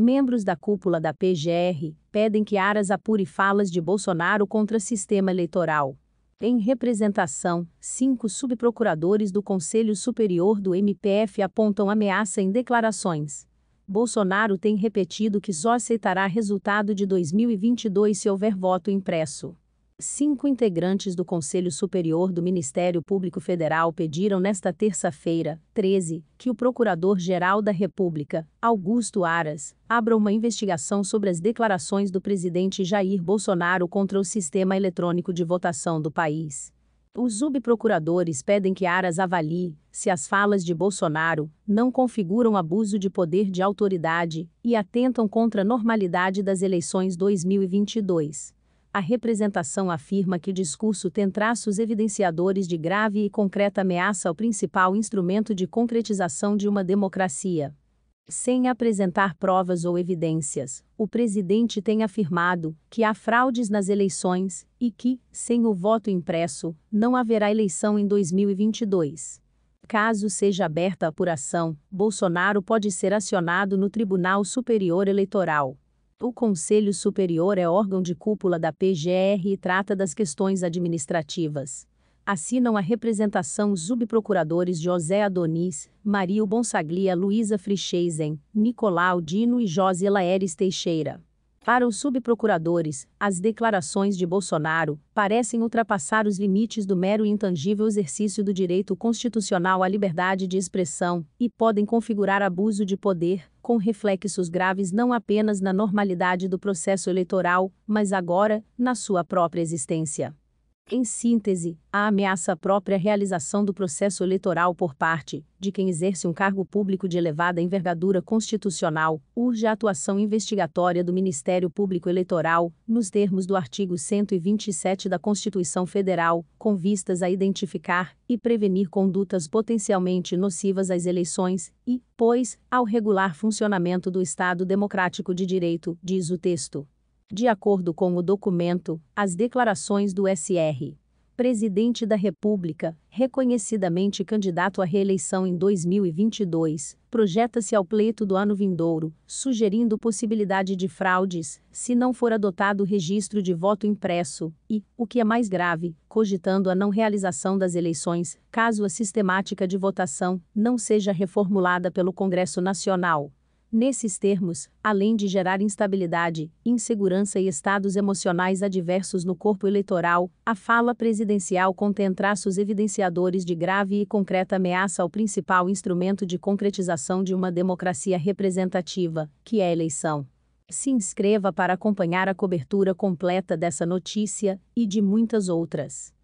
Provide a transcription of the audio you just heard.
membros da cúpula da PGR pedem que Aras apure falas de Bolsonaro contra sistema eleitoral. Em representação, cinco subprocuradores do Conselho Superior do MPF apontam ameaça em declarações. Bolsonaro tem repetido que só aceitará resultado de 2022 se houver voto impresso. Cinco integrantes do Conselho Superior do Ministério Público Federal pediram nesta terça-feira, 13, que o Procurador-Geral da República, Augusto Aras, abra uma investigação sobre as declarações do presidente Jair Bolsonaro contra o sistema eletrônico de votação do país. Os subprocuradores pedem que Aras avalie se as falas de Bolsonaro não configuram abuso de poder de autoridade e atentam contra a normalidade das eleições 2022 a representação afirma que o discurso tem traços evidenciadores de grave e concreta ameaça ao principal instrumento de concretização de uma democracia. Sem apresentar provas ou evidências, o presidente tem afirmado que há fraudes nas eleições e que, sem o voto impresso, não haverá eleição em 2022. Caso seja aberta a apuração, Bolsonaro pode ser acionado no Tribunal Superior Eleitoral. O Conselho Superior é órgão de cúpula da PGR e trata das questões administrativas. Assinam a representação os subprocuradores José Adonis, Mario Bonsaglia Luísa Frichesen, Nicolau Dino e José Laeres Teixeira. Para os subprocuradores, as declarações de Bolsonaro parecem ultrapassar os limites do mero e intangível exercício do direito constitucional à liberdade de expressão e podem configurar abuso de poder, com reflexos graves não apenas na normalidade do processo eleitoral, mas agora, na sua própria existência. Em síntese, a ameaça à própria realização do processo eleitoral por parte de quem exerce um cargo público de elevada envergadura constitucional urge a atuação investigatória do Ministério Público Eleitoral, nos termos do artigo 127 da Constituição Federal, com vistas a identificar e prevenir condutas potencialmente nocivas às eleições e, pois, ao regular funcionamento do Estado Democrático de Direito, diz o texto. De acordo com o documento, as declarações do SR. Presidente da República, reconhecidamente candidato à reeleição em 2022, projeta-se ao pleito do ano vindouro, sugerindo possibilidade de fraudes, se não for adotado o registro de voto impresso, e, o que é mais grave, cogitando a não realização das eleições, caso a sistemática de votação não seja reformulada pelo Congresso Nacional. Nesses termos, além de gerar instabilidade, insegurança e estados emocionais adversos no corpo eleitoral, a fala presidencial contém traços evidenciadores de grave e concreta ameaça ao principal instrumento de concretização de uma democracia representativa, que é a eleição. Se inscreva para acompanhar a cobertura completa dessa notícia e de muitas outras.